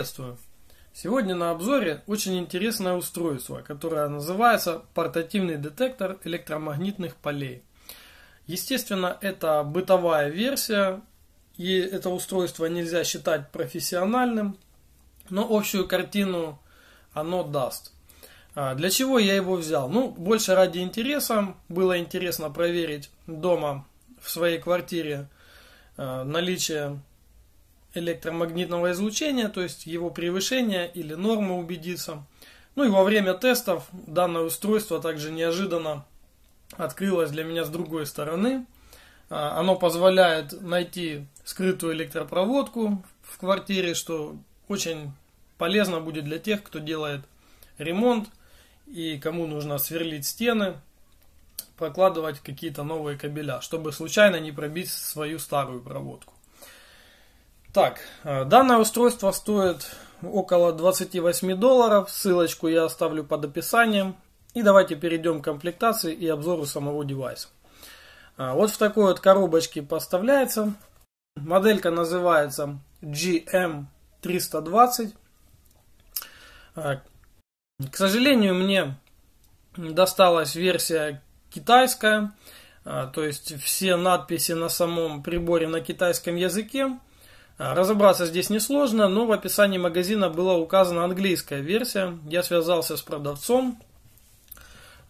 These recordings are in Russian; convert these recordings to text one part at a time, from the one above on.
Приветствую! Сегодня на обзоре очень интересное устройство, которое называется портативный детектор электромагнитных полей. Естественно, это бытовая версия, и это устройство нельзя считать профессиональным, но общую картину оно даст. А, для чего я его взял? Ну, больше ради интереса. Было интересно проверить дома в своей квартире а, наличие электромагнитного излучения, то есть его превышения или нормы убедиться. Ну и во время тестов данное устройство также неожиданно открылось для меня с другой стороны. А, оно позволяет найти скрытую электропроводку в квартире, что очень полезно будет для тех, кто делает ремонт и кому нужно сверлить стены, прокладывать какие-то новые кабеля, чтобы случайно не пробить свою старую проводку. Так, э, данное устройство стоит около 28 долларов. Ссылочку я оставлю под описанием. И давайте перейдем к комплектации и обзору самого девайса. Э, вот в такой вот коробочке поставляется. Моделька называется GM320. Э, к сожалению, мне досталась версия китайская. То есть все надписи на самом приборе на китайском языке. Разобраться здесь несложно, но в описании магазина была указана английская версия. Я связался с продавцом,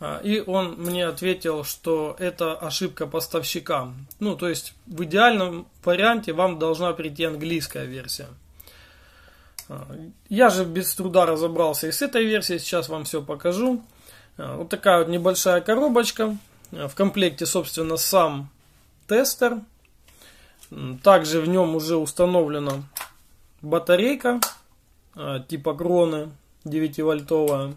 а, и он мне ответил, что это ошибка поставщика. Ну, то есть в идеальном варианте вам должна прийти английская версия. А, я же без труда разобрался и с этой версией, сейчас вам все покажу. А, вот такая вот небольшая коробочка. В комплекте, собственно, сам тестер также в нем уже установлена батарейка а, типа Кроны 9-вольтовая.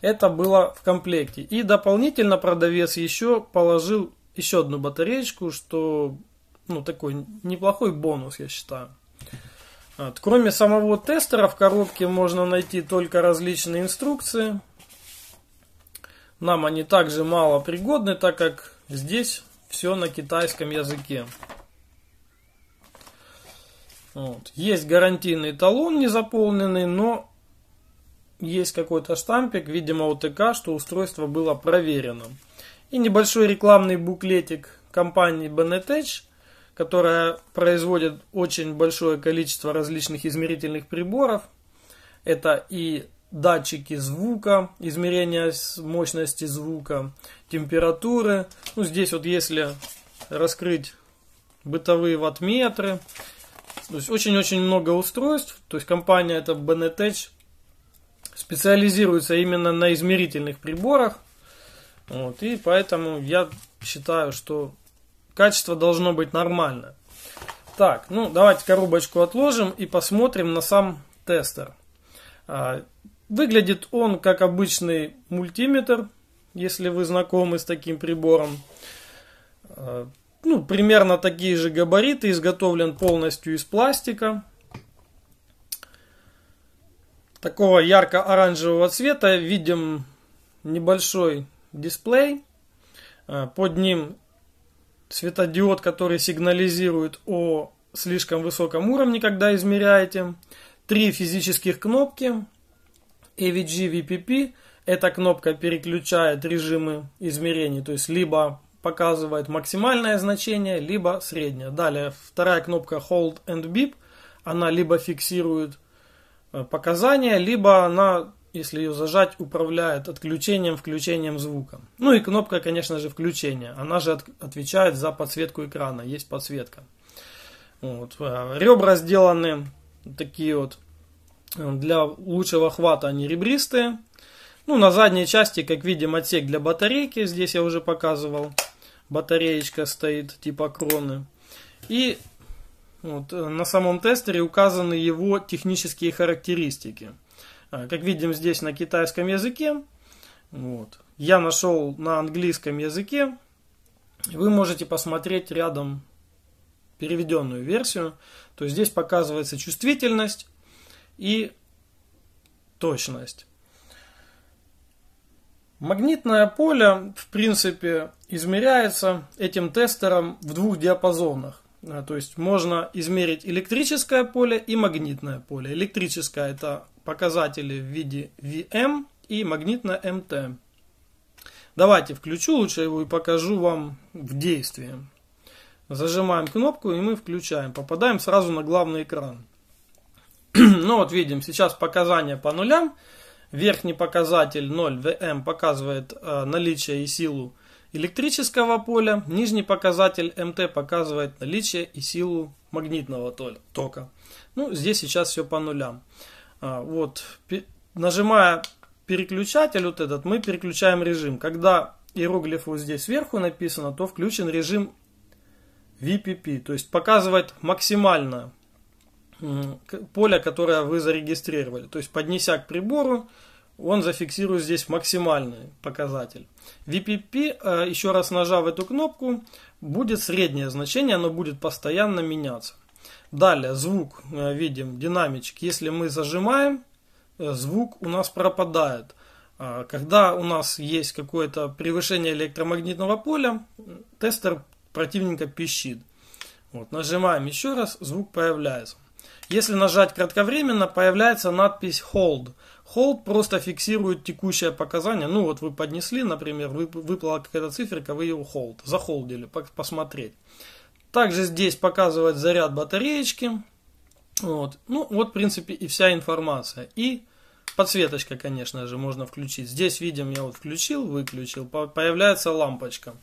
Это было в комплекте. И дополнительно продавец еще положил еще одну батареечку, что ну, такой неплохой бонус, я считаю. Вот. Кроме самого тестера в коробке можно найти только различные инструкции. Нам они также мало пригодны, так как здесь все на китайском языке. Вот. Есть гарантийный талон незаполненный, но есть какой-то штампик, видимо, ОТК, что устройство было проверено. И небольшой рекламный буклетик компании Benetech, которая производит очень большое количество различных измерительных приборов. Это и датчики звука, измерения мощности звука, температуры. Ну, здесь вот если раскрыть бытовые ваттметры, то есть очень-очень много устройств. То есть компания это Benetech специализируется именно на измерительных приборах. Вот, и поэтому я считаю, что качество должно быть нормально. Так, ну давайте коробочку отложим и посмотрим на сам тестер. А, выглядит он как обычный мультиметр, если вы знакомы с таким прибором. А, ну, примерно такие же габариты, изготовлен полностью из пластика. Такого ярко-оранжевого цвета видим небольшой дисплей. А, под ним светодиод, который сигнализирует о слишком высоком уровне, когда измеряете. Три физических кнопки AVG, VPP. Эта кнопка переключает режимы измерений, то есть либо показывает максимальное значение, либо среднее. Далее вторая кнопка Hold and Beep, она либо фиксирует э, показания, либо она, если ее зажать, управляет отключением, включением звука. Ну и кнопка, конечно же, включения. Она же от, отвечает за подсветку экрана. Есть подсветка. Вот. Э, ребра сделаны такие вот э, для лучшего хвата, они ребристые. Ну, на задней части, как видим, отсек для батарейки. Здесь я уже показывал батареечка стоит типа кроны. И вот, э, на самом тестере указаны его технические характеристики. А, как видим здесь на китайском языке. Вот. Я нашел на английском языке. Вы можете посмотреть рядом переведенную версию. То есть здесь показывается чувствительность и точность. Магнитное поле, в принципе, измеряется этим тестером в двух диапазонах. Э, то есть можно измерить электрическое поле и магнитное поле. Электрическое это показатели в виде VM и магнитное МТ. Давайте включу лучше его и покажу вам в действии. Зажимаем кнопку и мы включаем. Попадаем сразу на главный экран. ну вот видим, сейчас показания по нулям. Верхний показатель 0 ВМ показывает э, наличие и силу электрического поля. Нижний показатель МТ показывает наличие и силу магнитного тока. Ну, здесь сейчас все по нулям. А, вот, нажимая переключатель вот этот, мы переключаем режим. Когда иероглиф вот здесь сверху написано, то включен режим VPP, то есть показывает максимальное поле, которое вы зарегистрировали. То есть, поднеся к прибору, он зафиксирует здесь максимальный показатель. VPP, э, еще раз нажав эту кнопку, будет среднее значение, оно будет постоянно меняться. Далее, звук, э, видим, динамичек. Если мы зажимаем, э, звук у нас пропадает. А, когда у нас есть какое-то превышение электромагнитного поля, тестер противника пищит. Вот, нажимаем еще раз, звук появляется. Если нажать кратковременно, появляется надпись Hold. Hold просто фиксирует текущее показание. Ну вот вы поднесли, например, выплыла какая-то циферка, вы ее hold, захолдили, посмотреть. Также здесь показывает заряд батареечки. Вот. Ну вот, в принципе, и вся информация. И подсветочка, конечно же, можно включить. Здесь видим, я вот включил, выключил, появляется лампочка.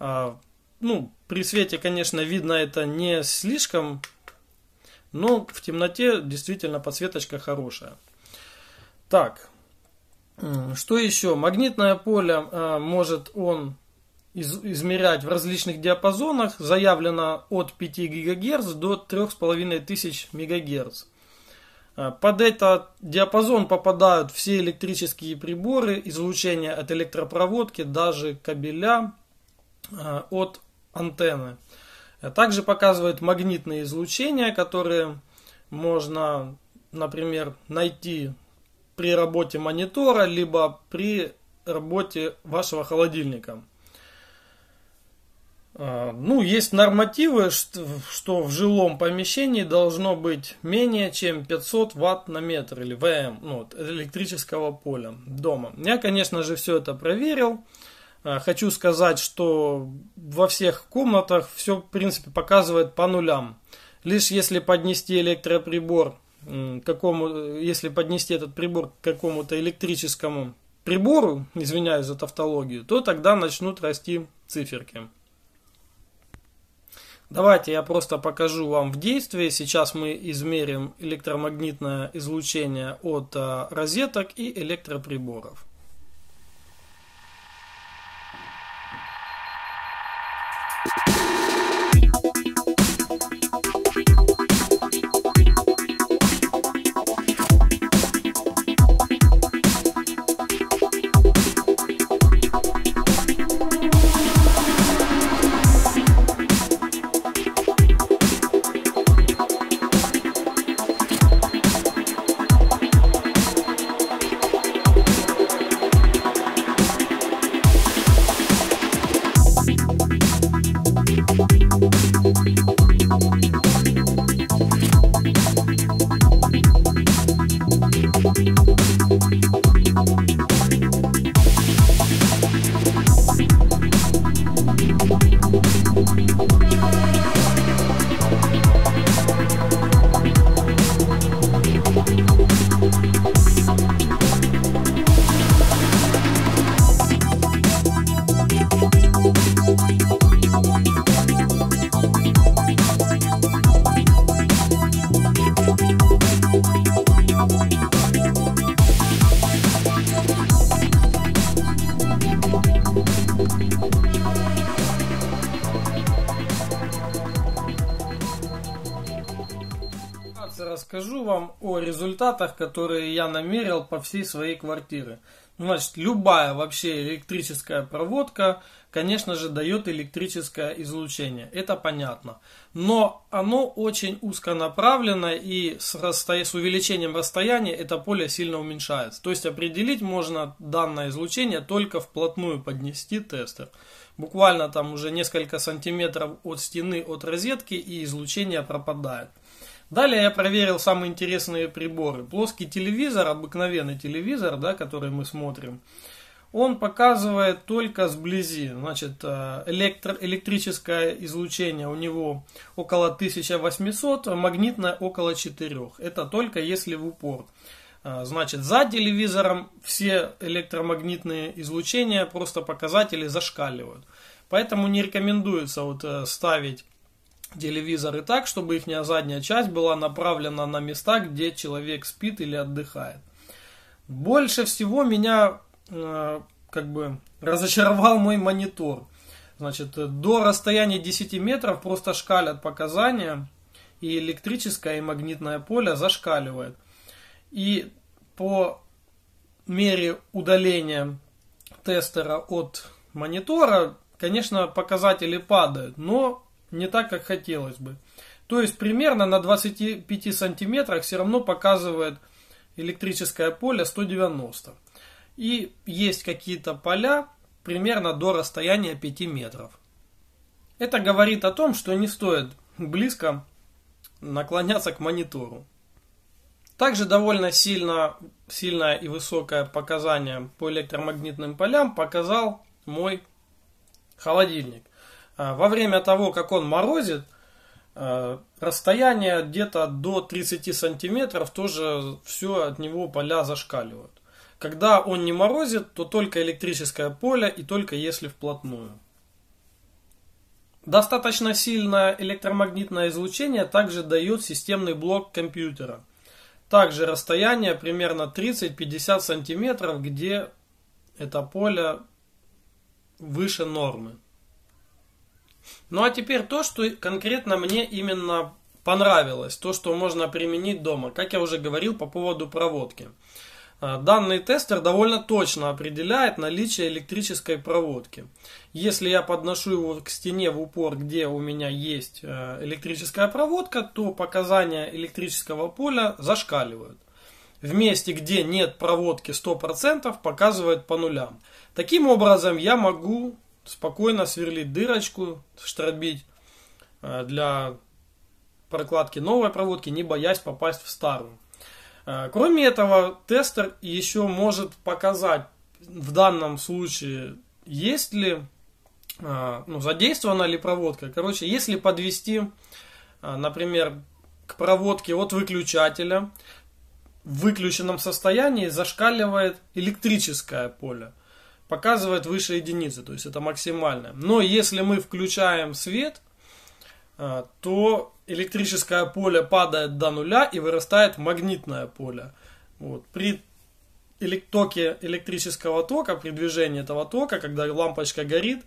А, ну, при свете, конечно, видно это не слишком но в темноте действительно подсветочка хорошая. Так, что еще? Магнитное поле а, может он из, измерять в различных диапазонах. Заявлено от 5 ГГц до 3500 МГц. А, под этот диапазон попадают все электрические приборы, излучение от электропроводки, даже кабеля а, от антенны. А также показывает магнитные излучения, которые можно, например, найти при работе монитора, либо при работе вашего холодильника. А, ну, есть нормативы, что в жилом помещении должно быть менее чем 500 ватт на метр или ВМ, ну, электрического поля дома. Я, конечно же, все это проверил. Э, хочу сказать, что во всех комнатах все, в принципе, показывает по нулям. Лишь если поднести электроприбор какому, если поднести этот прибор к какому-то электрическому прибору, извиняюсь за тавтологию, то тогда начнут расти циферки. Давайте я просто покажу вам в действии. Сейчас мы измерим электромагнитное излучение от э, розеток и электроприборов. расскажу вам о результатах, которые я намерил по всей своей квартире. Ну, значит, любая вообще электрическая проводка, конечно же, дает электрическое излучение. Это понятно. Но оно очень узконаправленно и с, расстоя... с увеличением расстояния это поле сильно уменьшается. То есть определить можно данное излучение только вплотную поднести тестер. Буквально там уже несколько сантиметров от стены, от розетки и излучение пропадает. Далее я проверил самые интересные приборы. Плоский телевизор, обыкновенный телевизор, да, который мы смотрим, он показывает только сблизи. Значит, э, электро, электрическое излучение у него около 1800, а магнитное около 4. Это только если в упор. Э, значит, за телевизором все электромагнитные излучения, просто показатели зашкаливают. Поэтому не рекомендуется вот э, ставить телевизоры так, чтобы их задняя часть была направлена на места, где человек спит или отдыхает. Больше всего меня э, как бы разочаровал мой монитор. Значит, до расстояния 10 метров просто шкалят показания, и электрическое и магнитное поле зашкаливает. И по мере удаления тестера от монитора, конечно, показатели падают, но не так, как хотелось бы. То есть примерно на 25 сантиметрах все равно показывает электрическое поле 190. И есть какие-то поля примерно до расстояния 5 метров. Это говорит о том, что не стоит близко наклоняться к монитору. Также довольно сильно, сильное и высокое показание по электромагнитным полям показал мой холодильник. А, во время того, как он морозит, а, расстояние где-то до 30 сантиметров тоже все от него поля зашкаливают. Когда он не морозит, то только электрическое поле и только если вплотную. Достаточно сильное электромагнитное излучение также дает системный блок компьютера. Также расстояние примерно 30-50 сантиметров, где это поле выше нормы. Ну а теперь то, что конкретно мне именно понравилось, то, что можно применить дома. Как я уже говорил по поводу проводки. А, данный тестер довольно точно определяет наличие электрической проводки. Если я подношу его к стене в упор, где у меня есть э, электрическая проводка, то показания электрического поля зашкаливают. В месте, где нет проводки 100%, показывает по нулям. Таким образом я могу спокойно сверлить дырочку, штробить э, для прокладки новой проводки, не боясь попасть в старую. Э, кроме этого, тестер еще может показать в данном случае, есть ли э, ну, задействована ли проводка. Короче, если подвести, например, к проводке от выключателя, в выключенном состоянии зашкаливает электрическое поле показывает выше единицы, то есть это максимальное. Но если мы включаем свет, а, то электрическое поле падает до нуля и вырастает магнитное поле. Вот. При токе электрического тока, при движении этого тока, когда лампочка горит,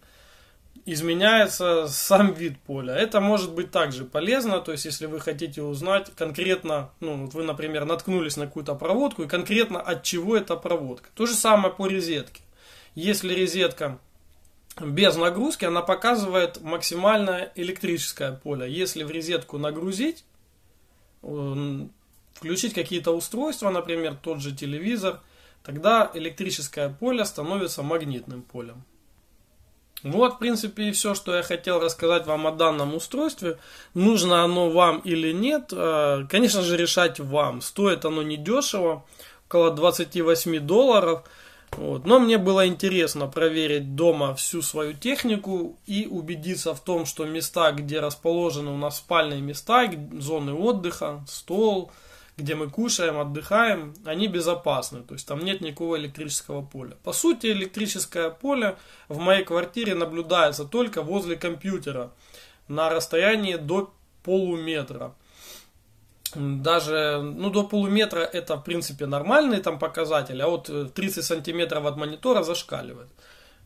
изменяется сам вид поля. Это может быть также полезно, то есть если вы хотите узнать конкретно, ну вот вы, например, наткнулись на какую-то проводку и конкретно от чего эта проводка. То же самое по розетке. Если резетка без нагрузки, она показывает максимальное электрическое поле. Если в резетку нагрузить, э, включить какие-то устройства, например, тот же телевизор, тогда электрическое поле становится магнитным полем. Вот, в принципе, и все, что я хотел рассказать вам о данном устройстве. Нужно оно вам или нет, э, конечно же, решать вам. Стоит оно недешево, около 28 долларов – вот. Но мне было интересно проверить дома всю свою технику и убедиться в том, что места, где расположены у нас спальные места, зоны отдыха, стол, где мы кушаем, отдыхаем, они безопасны. То есть там нет никакого электрического поля. По сути, электрическое поле в моей квартире наблюдается только возле компьютера на расстоянии до полуметра даже ну, до полуметра это в принципе нормальный там показатель, а вот 30 э, сантиметров от монитора зашкаливает.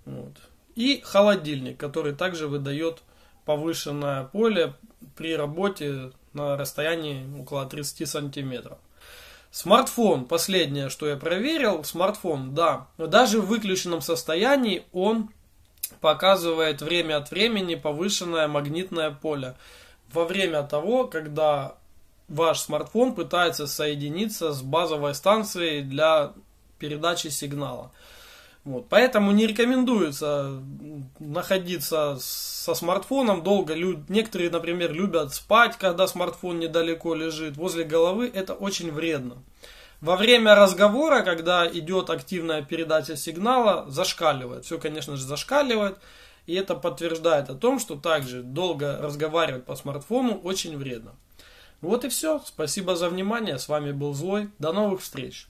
Вот. И холодильник, который также выдает повышенное поле при работе на расстоянии около 30 сантиметров. Смартфон, последнее, что я проверил, смартфон, да, даже в выключенном состоянии он показывает время от времени повышенное магнитное поле во время того, когда ваш смартфон пытается соединиться с базовой станцией для передачи сигнала. Вот. Поэтому не рекомендуется находиться со смартфоном долго. Лю... Некоторые, например, любят спать, когда смартфон недалеко лежит возле головы. Это очень вредно. Во время разговора, когда идет активная передача сигнала, зашкаливает. Все, конечно же, зашкаливает. И это подтверждает о том, что также долго разговаривать по смартфону очень вредно. Вот и все. Спасибо за внимание. С вами был Злой. До новых встреч.